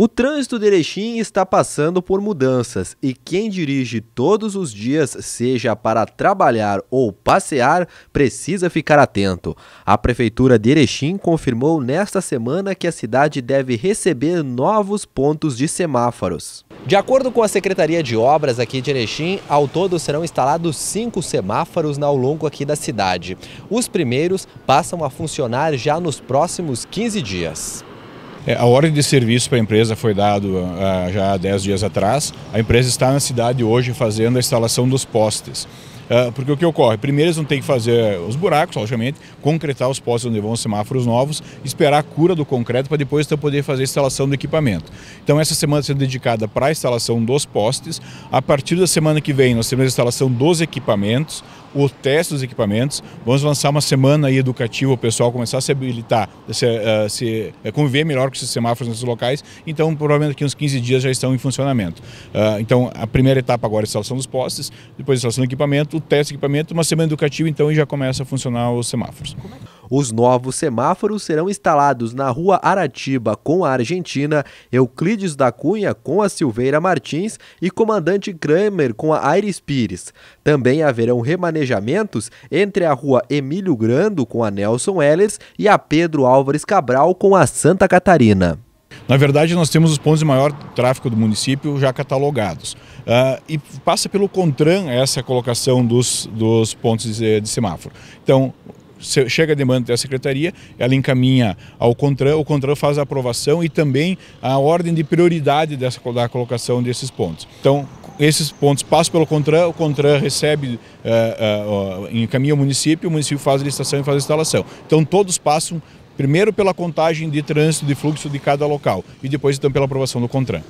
O trânsito de Erechim está passando por mudanças e quem dirige todos os dias, seja para trabalhar ou passear, precisa ficar atento. A Prefeitura de Erechim confirmou nesta semana que a cidade deve receber novos pontos de semáforos. De acordo com a Secretaria de Obras aqui de Erechim, ao todo serão instalados cinco semáforos ao longo aqui da cidade. Os primeiros passam a funcionar já nos próximos 15 dias. É, a ordem de serviço para a empresa foi dada ah, já há 10 dias atrás. A empresa está na cidade hoje fazendo a instalação dos postes. Ah, porque o que ocorre? Primeiro eles vão ter que fazer os buracos, logicamente, concretar os postos onde vão os semáforos novos, esperar a cura do concreto para depois então, poder fazer a instalação do equipamento. Então essa semana sendo dedicada para a instalação dos postes. A partir da semana que vem nós temos a instalação dos equipamentos, o teste dos equipamentos. Vamos lançar uma semana aí educativa, o pessoal começar a se habilitar, se, se conviver melhor com esses semáforos nesses locais. Então, provavelmente daqui uns 15 dias já estão em funcionamento. Uh, então, a primeira etapa agora é a instalação dos postes, depois a instalação do equipamento, o teste de equipamento, uma semana educativa então e já começa a funcionar os semáforos. Os novos semáforos serão instalados na Rua Aratiba com a Argentina, Euclides da Cunha com a Silveira Martins e Comandante Kramer com a Aires Pires. Também haverão remanejamentos entre a Rua Emílio Grando com a Nelson Ellers e a Pedro Álvares Cabral com a Santa Catarina. Na verdade, nós temos os pontos de maior tráfego do município já catalogados. Uh, e passa pelo CONTRAN essa colocação dos, dos pontos de, eh, de semáforo. Então, chega a demanda da secretaria, ela encaminha ao CONTRAN, o CONTRAN faz a aprovação e também a ordem de prioridade dessa, da colocação desses pontos. Então, esses pontos passam pelo CONTRAN, o CONTRAN recebe, uh, uh, encaminha o município, o município faz a licitação e faz a instalação. Então, todos passam Primeiro pela contagem de trânsito, de fluxo de cada local e depois então pela aprovação do CONTRAN.